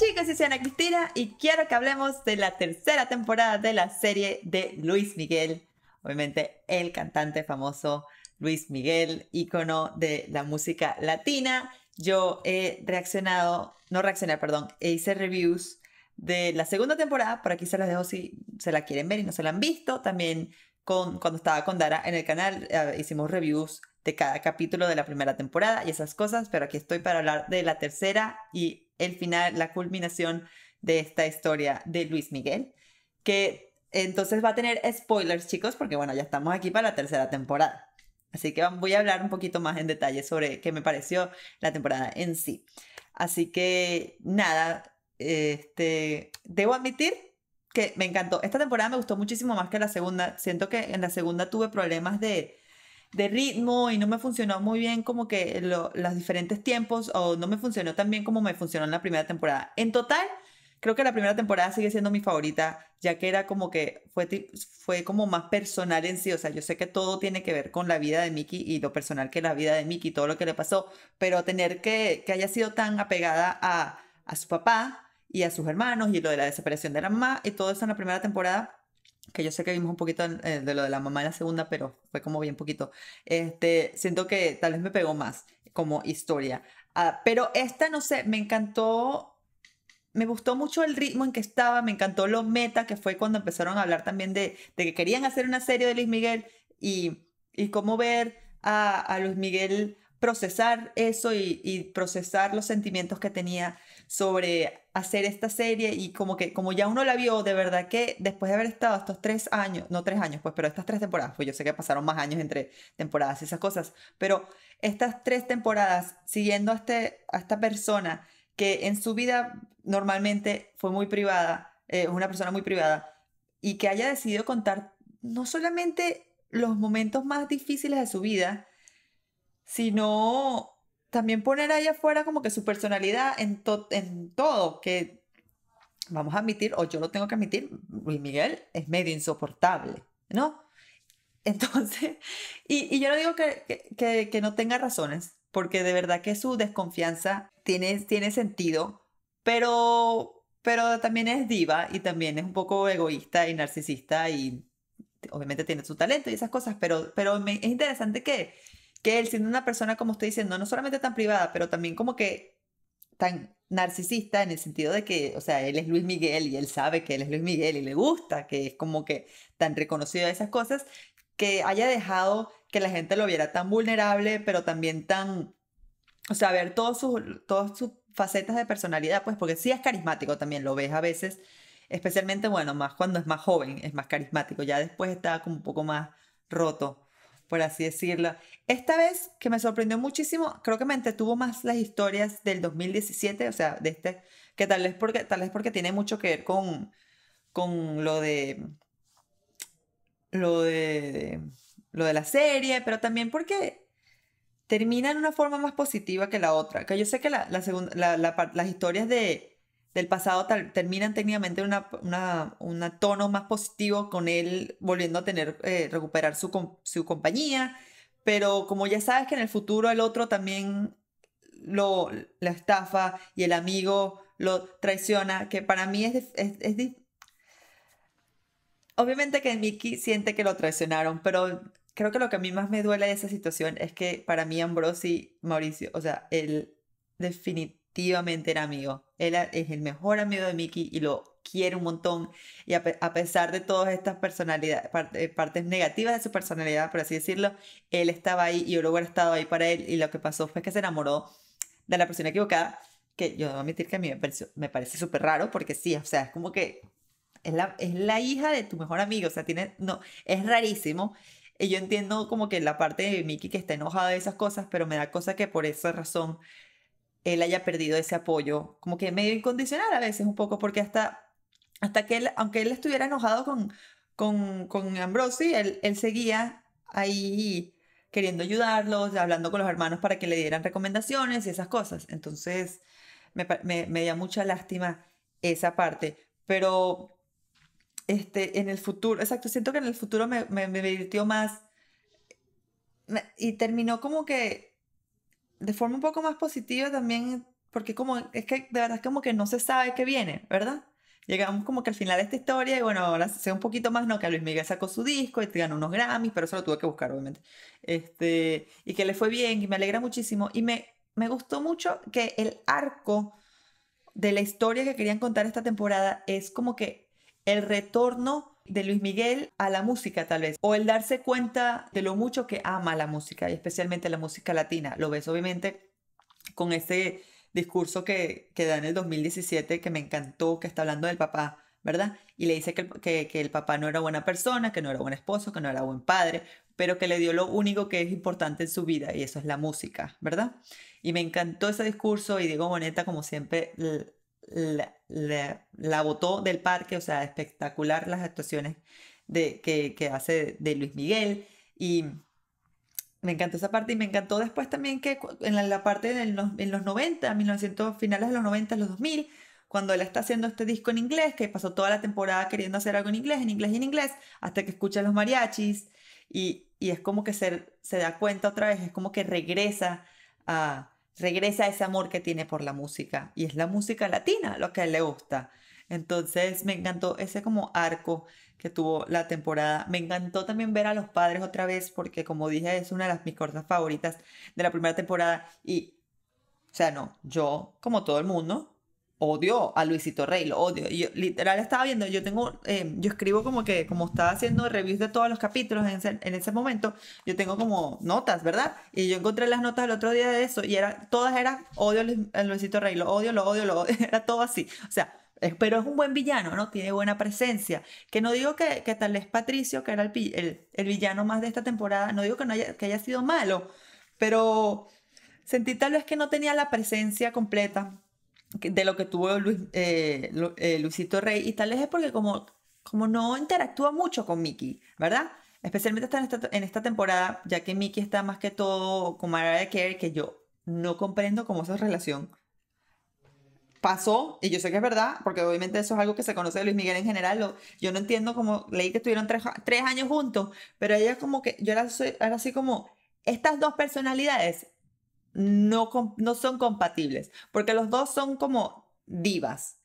chicos, soy Ana Cristina y quiero que hablemos de la tercera temporada de la serie de Luis Miguel. Obviamente, el cantante famoso Luis Miguel, ícono de la música latina. Yo he reaccionado, no reaccioné, perdón, e hice reviews de la segunda temporada, por aquí se las dejo si se la quieren ver y no se la han visto. También con, cuando estaba con Dara en el canal, eh, hicimos reviews de cada capítulo de la primera temporada y esas cosas, pero aquí estoy para hablar de la tercera y el final, la culminación de esta historia de Luis Miguel, que entonces va a tener spoilers, chicos, porque bueno, ya estamos aquí para la tercera temporada. Así que voy a hablar un poquito más en detalle sobre qué me pareció la temporada en sí. Así que nada, este, debo admitir que me encantó. Esta temporada me gustó muchísimo más que la segunda. Siento que en la segunda tuve problemas de, de ritmo y no me funcionó muy bien como que los diferentes tiempos o no me funcionó tan bien como me funcionó en la primera temporada. En total, creo que la primera temporada sigue siendo mi favorita, ya que era como que fue, fue como más personal en sí. O sea, yo sé que todo tiene que ver con la vida de Mickey y lo personal que la vida de Mickey, todo lo que le pasó, pero tener que, que haya sido tan apegada a, a su papá y a sus hermanos y lo de la desaparición de la mamá y todo eso en la primera temporada que yo sé que vimos un poquito eh, de lo de la mamá en la segunda, pero fue como bien poquito. Este, siento que tal vez me pegó más como historia. Ah, pero esta, no sé, me encantó, me gustó mucho el ritmo en que estaba, me encantó lo meta que fue cuando empezaron a hablar también de, de que querían hacer una serie de Luis Miguel y, y cómo ver a, a Luis Miguel procesar eso y, procesar los sentimientos que tenía sobre hacer esta serie y como que como ya uno la vio, de verdad que después de haber estado estos tres años, no tres años pues, pero estas tres temporadas, pues yo sé que pasaron más años entre temporadas y esas cosas, pero estas tres temporadas siguiendo a, este, a esta persona que en su vida normalmente fue muy privada, eh, es una persona muy privada, y que haya decidido contar no solamente los momentos más difíciles de su vida, sino también poner ahí afuera como que su personalidad en, en todo, que vamos a admitir, o yo lo tengo que admitir, Luis Miguel es medio insoportable, ¿no? Entonces, y, y yo no digo que, que, que, no tenga razones, porque de verdad que su desconfianza tiene, tiene sentido, pero, pero también es diva y también es un poco egoísta y narcisista y obviamente tiene su talento y esas cosas, pero, pero es interesante que, que él siendo una persona, como estoy diciendo no, solamente tan privada, pero también como que tan narcisista en el sentido de que, o sea, él es Luis Miguel y él sabe que él es Luis Miguel y le gusta, que es como que tan reconocido de esas cosas, que haya dejado que la gente lo viera tan vulnerable, pero también tan, o sea, ver todos sus, todas sus facetas de personalidad, pues porque sí es carismático también, lo ves a veces, especialmente, bueno, más cuando es más joven, es más carismático, ya después está como un poco más roto por así decirlo. Esta vez que me sorprendió muchísimo, creo que me entretuvo más las historias del 2017, o sea, de este, que tal vez porque, tal vez porque tiene mucho que ver con, con lo de... Lo de, lo de la serie, pero también porque termina en una forma más positiva que la otra. Que yo sé que la, segunda, las historias de, del pasado terminan técnicamente una, un tono más positivo con él volviendo a tener, eh, recuperar su, su compañía, pero como ya sabes que en el futuro el otro también lo, la estafa y el amigo lo traiciona, que para mí es... es, Obviamente que Mickey siente que lo traicionaron, pero creo que lo que a mí más me duele de esa situación es que para mí Ambrosi, Mauricio, o sea, él definitivamente era amigo. Él es el mejor amigo de Miki, y lo quiere un montón. Y a, pesar de todas estas personalidades, eh, partes negativas de su personalidad, por así decirlo, él estaba ahí y yo hubiera estado ahí para él. Y lo que pasó fue que se enamoró de la persona equivocada, que yo debo admitir que a mí me, parece súper raro, porque sí, o sea, es como que es la, es la hija de tu mejor amigo, o sea, tiene, no, es rarísimo. Y yo entiendo como que la parte de Miki, que está enojada de esas cosas, pero me da cosa que por esa razón él haya perdido ese apoyo, como que medio incondicional a veces un poco, porque hasta, hasta que él, aunque él estuviera enojado con, con, Ambrosi, él, seguía ahí queriendo ayudarlos, hablando con los hermanos para que le dieran recomendaciones y esas cosas. Entonces, me, me, da mucha lástima esa parte. Pero este, en el futuro, exacto, siento que en el futuro me, me, me divirtió más y terminó como que de forma un poco más positiva también, porque como es que de verdad es como que no se sabe qué viene, ¿verdad? Llegamos como que al final de esta historia y bueno, ahora sé un poquito más, ¿no? Que Luis Miguel sacó su disco y ganó unos Grammys, pero eso lo tuve que buscar, obviamente. Este, y que le fue bien y me alegra muchísimo. Y me, me gustó mucho que el arco de la historia que querían contar esta temporada es como que el retorno de Luis Miguel a la música tal vez, o el darse cuenta de lo mucho que ama la música, y especialmente la música latina. Lo ves obviamente con este discurso que, que da en el 2017, que me encantó, que está hablando del papá, ¿verdad? Y le dice que que el papá no era buena persona, que no era buen esposo, que no era buen padre, pero que le dio lo único que es importante en su vida, y eso es la música, ¿verdad? Y me encantó ese discurso, y digo Boneta, como siempre, la, la, la, botó del parque, o sea, espectacular las actuaciones de, que, hace de Luis Miguel. Y me encantó esa parte y me encantó después también que en la, parte de los, en los 90, 1900, finales de los 90, los 2000, cuando él está haciendo este disco en inglés, que pasó toda la temporada queriendo hacer algo en inglés, en inglés y en inglés, hasta que escucha los mariachis y, es como que se, se da cuenta otra vez, es como que regresa a, regresa ese amor que tiene por la música. Y es la música latina lo que a él le gusta. Entonces me encantó ese como arco que tuvo la temporada. Me encantó también ver a los padres otra vez porque como dije es una de las, mis cosas favoritas de la primera temporada. Y, o sea, no, yo como todo el mundo odio a Luisito Rey, lo odio. Y yo, literal estaba viendo, yo tengo, em, yo escribo como que, como estaba haciendo reviews de todos los capítulos en ese, momento, yo tengo como notas, ¿verdad? Y yo encontré las notas el otro día de eso y era, todas eran, odio a Luisito Rey, lo odio, lo odio, lo odio, era todo así. O sea, pero es un buen villano, ¿no? Tiene buena presencia. Que no digo que, tal vez Patricio, que era el, el, villano más de esta temporada, no digo que, no haya, que haya sido malo, pero sentí tal vez que no tenía la presencia completa de lo que tuvo eh, eh, Luisito Rey, y tal vez es porque como, como no interactúa mucho con Mickey, ¿verdad? Especialmente en, esta, en esta, temporada, ya que Mickey está más que todo con Mariah Carey, que yo no comprendo cómo esa relación pasó, y yo sé que es verdad, porque obviamente eso es algo que se conoce de Luis Miguel en general, yo no entiendo cómo, leí que estuvieron tres, años juntos, pero ella como que, yo ahora era así como, estas dos personalidades no, no son compatibles, porque los dos son como divas.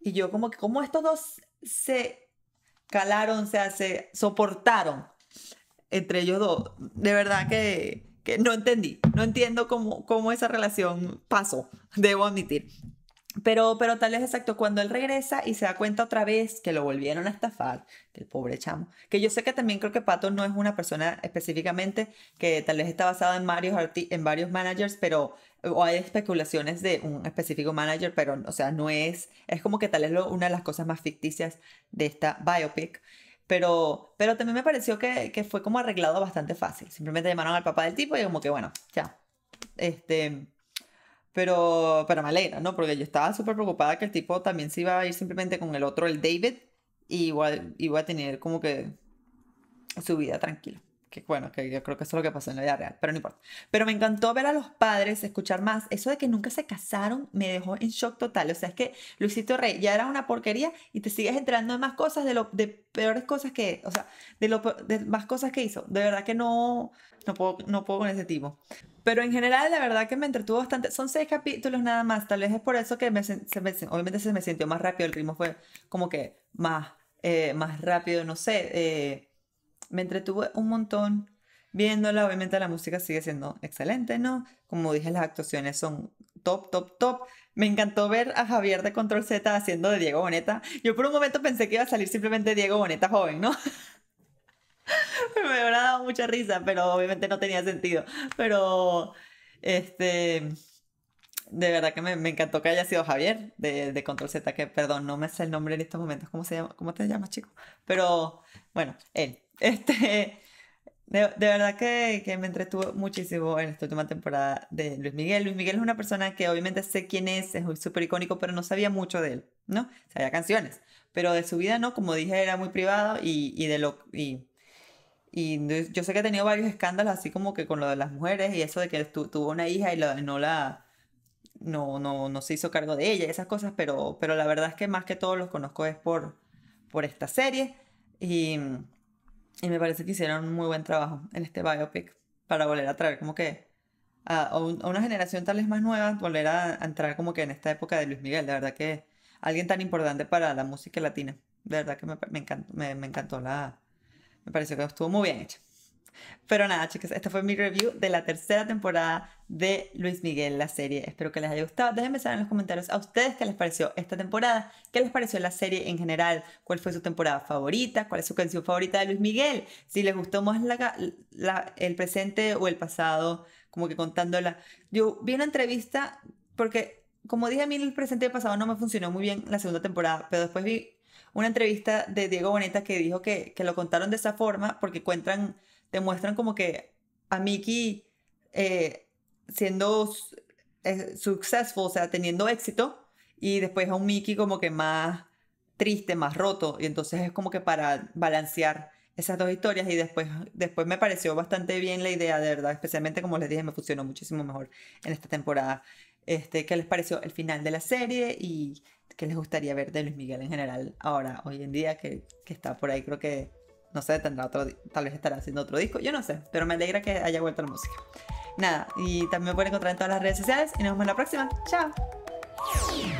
Y yo como que, como estos dos se calaron, o se soportaron entre ellos dos? De verdad que, que no entendí, no entiendo cómo, cómo esa relación pasó, debo admitir. Pero, pero tal vez exacto, cuando él regresa y se da cuenta otra vez que lo volvieron a estafar, el pobre chamo, que yo sé que también creo que Pato no es una persona específicamente que tal vez está basada en varios, en varios managers, pero o hay especulaciones de un específico manager, pero o sea, no es, es como que tal vez lo, una de las cosas más ficticias de esta biopic. Pero, pero también me pareció que, que fue como arreglado bastante fácil. Simplemente llamaron al papá del tipo y como que, bueno, ya. Este, pero, pero me ¿no? Porque yo estaba súper preocupada que el tipo también se iba a ir simplemente con el otro, el David, y igual iba a tener como que su vida tranquila. Que bueno, que yo creo que eso es lo que pasó en la vida real, pero no importa. Pero me encantó ver a los padres, escuchar más. Eso de que nunca se casaron me dejó en shock total. O sea, es que Luisito Rey ya era una porquería y te sigues entrando en más cosas, de, lo, de peores cosas que, o sea, de, lo, más cosas que hizo. De verdad que no, no, puedo, no puedo con ese tipo. Pero en general, la verdad que me entretuvo bastante. Son seis capítulos nada más. Tal vez es por eso que obviamente se me sintió más rápido. El ritmo fue como que más, eh, más rápido. No sé. Eh, me entretuvo un montón viéndola. Obviamente la música sigue siendo excelente, ¿no? Como dije, las actuaciones son top, top, top. Me encantó ver a Javier de Control Z haciendo de Diego Boneta. Yo por un momento pensé que iba a salir simplemente Diego Boneta joven, ¿no? me hubiera dado mucha risa, pero obviamente no tenía sentido. Pero, este, de verdad que me, encantó que haya sido Javier de, de, Control Z, que perdón, no me sé el nombre en estos momentos, ¿cómo, se llama? ¿Cómo te llamas, chico? Pero, bueno, él. Este, de, verdad que, que, me entretuvo muchísimo en esta última temporada de Luis Miguel. Luis Miguel es una persona que obviamente sé quién es, es súper icónico, pero no sabía mucho de él, ¿no? Sabía canciones, pero de su vida no, como dije, era muy privado y, y de lo... Y, y yo sé que ha tenido varios escándalos, así como que con lo de las mujeres y eso de que tuvo una hija y no la. No, no, se hizo cargo de ella, esas cosas, pero, pero la verdad es que más que todo los conozco es por, por esta serie y, y me parece que hicieron un muy buen trabajo en este biopic para volver a traer como que a, una generación tal vez más nueva, volver a, entrar como que en esta época de Luis Miguel, de verdad que alguien tan importante para la música latina, de verdad que me, me encantó la, me pareció que estuvo muy bien hecha. Pero nada, chicas, esta fue mi review de la tercera temporada de Luis Miguel, la serie. Espero que les haya gustado. Déjenme saber en los comentarios a ustedes qué les pareció esta temporada, qué les pareció la serie en general, cuál fue su temporada favorita, cuál es su canción favorita de Luis Miguel, si les gustó más el presente o el pasado, como que contándola. Yo vi una entrevista porque, como dije, a mí el presente y el pasado no me funcionó muy bien la segunda temporada, pero después vi una entrevista de Diego Boneta que dijo que, lo contaron de esa forma porque cuentan, demuestran como que a Mickey eh, siendo eh, successful, o sea, teniendo éxito, y después a un Mickey como que más triste, más roto, y entonces es como que para balancear esas dos historias y después, después me pareció bastante bien la idea, de verdad, especialmente como les dije, me funcionó muchísimo mejor en esta temporada. Este, ¿Qué les pareció el final de la serie y que les gustaría ver de Luis Miguel en general ahora, hoy en día, que, que está por ahí, creo que, no sé, tendrá otro, tal vez estará haciendo otro disco, yo no sé, pero me alegra que haya vuelto la música. Nada, y también me pueden encontrar en todas las redes sociales y nos vemos en la próxima. Chao.